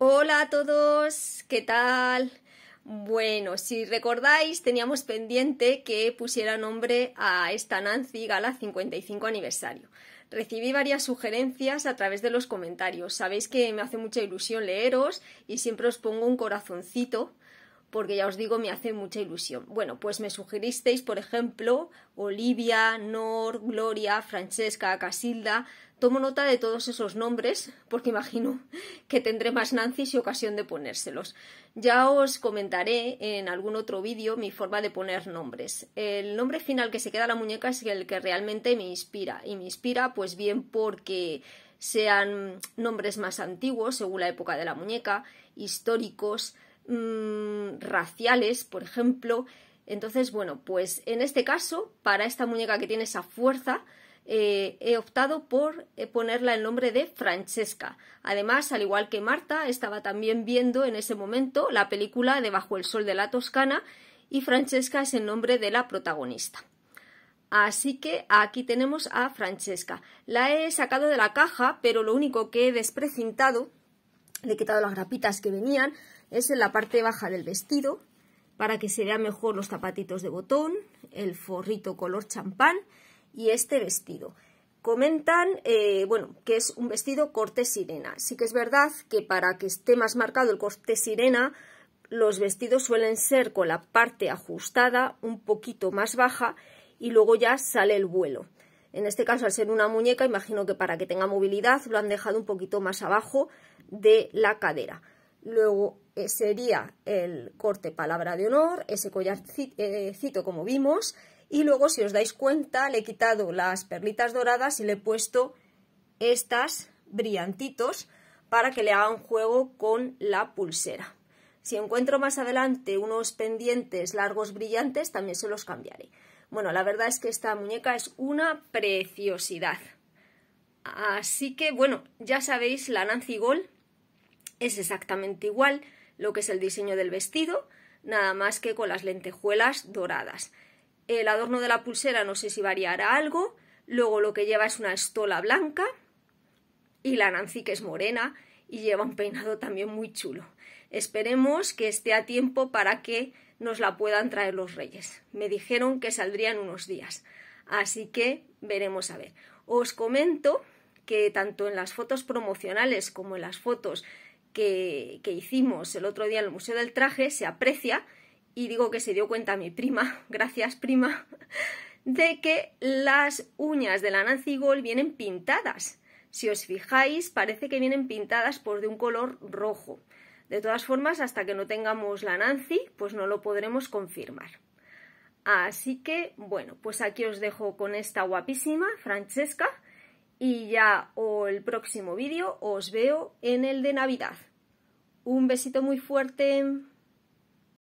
Hola a todos, ¿qué tal? Bueno, si recordáis, teníamos pendiente que pusiera nombre a esta Nancy Gala 55 aniversario. Recibí varias sugerencias a través de los comentarios. Sabéis que me hace mucha ilusión leeros y siempre os pongo un corazoncito porque ya os digo, me hace mucha ilusión. Bueno, pues me sugeristeis, por ejemplo, Olivia, Nor, Gloria, Francesca, Casilda. Tomo nota de todos esos nombres, porque imagino que tendré más Nancy's y ocasión de ponérselos. Ya os comentaré en algún otro vídeo mi forma de poner nombres. El nombre final que se queda la muñeca es el que realmente me inspira. Y me inspira, pues bien, porque sean nombres más antiguos, según la época de la muñeca, históricos, Mm, raciales, por ejemplo. Entonces, bueno, pues en este caso, para esta muñeca que tiene esa fuerza, eh, he optado por eh, ponerla el nombre de Francesca. Además, al igual que Marta, estaba también viendo en ese momento la película Debajo el Sol de la Toscana y Francesca es el nombre de la protagonista. Así que aquí tenemos a Francesca. La he sacado de la caja, pero lo único que he desprecintado le he quitado las grapitas que venían, es en la parte baja del vestido para que se vean mejor los zapatitos de botón, el forrito color champán y este vestido. Comentan, eh, bueno, que es un vestido corte sirena. Sí que es verdad que para que esté más marcado el corte sirena, los vestidos suelen ser con la parte ajustada un poquito más baja y luego ya sale el vuelo. En este caso, al ser una muñeca, imagino que para que tenga movilidad lo han dejado un poquito más abajo de la cadera. Luego eh, sería el corte palabra de honor, ese collarcito eh, como vimos. Y luego, si os dais cuenta, le he quitado las perlitas doradas y le he puesto estas brillantitos para que le hagan juego con la pulsera. Si encuentro más adelante unos pendientes largos brillantes, también se los cambiaré. Bueno, la verdad es que esta muñeca es una preciosidad. Así que, bueno, ya sabéis, la Nancy Gold es exactamente igual lo que es el diseño del vestido, nada más que con las lentejuelas doradas. El adorno de la pulsera no sé si variará algo, luego lo que lleva es una estola blanca y la Nancy que es morena y lleva un peinado también muy chulo. Esperemos que esté a tiempo para que nos la puedan traer los reyes. Me dijeron que saldrían unos días. Así que veremos a ver. Os comento que tanto en las fotos promocionales como en las fotos que, que hicimos el otro día en el Museo del Traje se aprecia, y digo que se dio cuenta mi prima, gracias prima, de que las uñas de la Nancy Gold vienen pintadas. Si os fijáis, parece que vienen pintadas por de un color rojo. De todas formas, hasta que no tengamos la Nancy, pues no lo podremos confirmar. Así que, bueno, pues aquí os dejo con esta guapísima Francesca y ya o el próximo vídeo os veo en el de Navidad. Un besito muy fuerte.